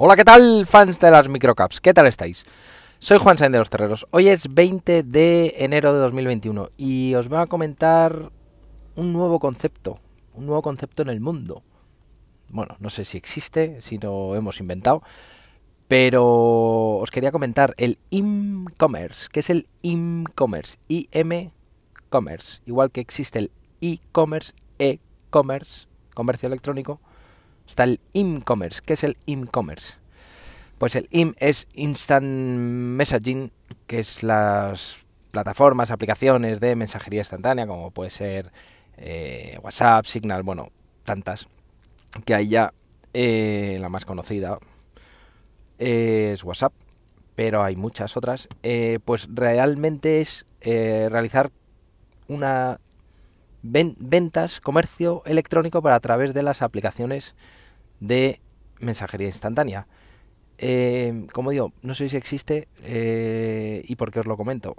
Hola, ¿qué tal, fans de las microcaps? ¿Qué tal estáis? Soy Juan Sainz de los Terreros. Hoy es 20 de enero de 2021 y os voy a comentar un nuevo concepto, un nuevo concepto en el mundo. Bueno, no sé si existe, si lo hemos inventado, pero os quería comentar el e-commerce. ¿Qué es el e-commerce? IM commerce. Igual que existe el e-commerce, e-commerce, comercio electrónico, Está el e-commerce. ¿Qué es el e-commerce? Pues el IM e-, es Instant Messaging, que es las plataformas, aplicaciones de mensajería instantánea, como puede ser eh, WhatsApp, Signal, bueno, tantas, que hay ya eh, la más conocida es WhatsApp, pero hay muchas otras, eh, pues realmente es realizar una ventas, comercio electrónico para a través de las aplicaciones de mensajería instantánea. Eh, como digo, no sé si existe eh, y por qué os lo comento.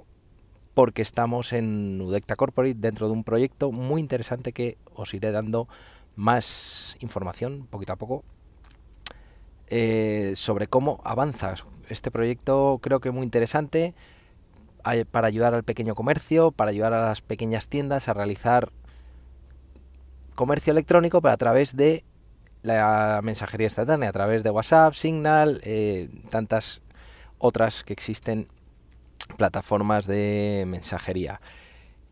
Porque estamos en Udecta Corporate dentro de un proyecto muy interesante que os iré dando más información poquito a poco eh, sobre cómo avanza Este proyecto creo que muy interesante para ayudar al pequeño comercio, para ayudar a las pequeñas tiendas a realizar comercio electrónico, pero a través de la mensajería instantánea, a través de WhatsApp, Signal, eh, tantas otras que existen plataformas de mensajería.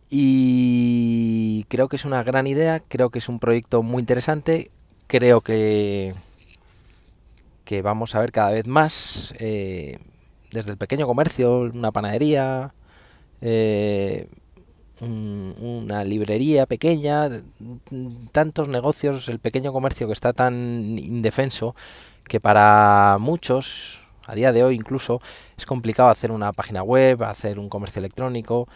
Y creo que es una gran idea, creo que es un proyecto muy interesante, creo que, que vamos a ver cada vez más. Eh, desde el pequeño comercio, una panadería, eh, una librería pequeña, tantos negocios, el pequeño comercio que está tan indefenso que para muchos, a día de hoy incluso, es complicado hacer una página web, hacer un comercio electrónico.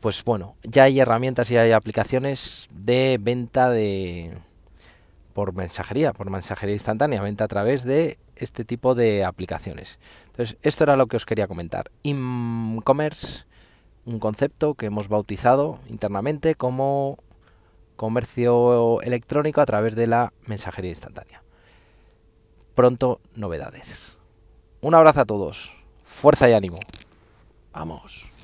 Pues bueno, ya hay herramientas y hay aplicaciones de venta de, por mensajería, por mensajería instantánea, venta a través de este tipo de aplicaciones. Entonces, esto era lo que os quería comentar. E-commerce, un concepto que hemos bautizado internamente como comercio electrónico a través de la mensajería instantánea. Pronto novedades. Un abrazo a todos. Fuerza y ánimo. Vamos.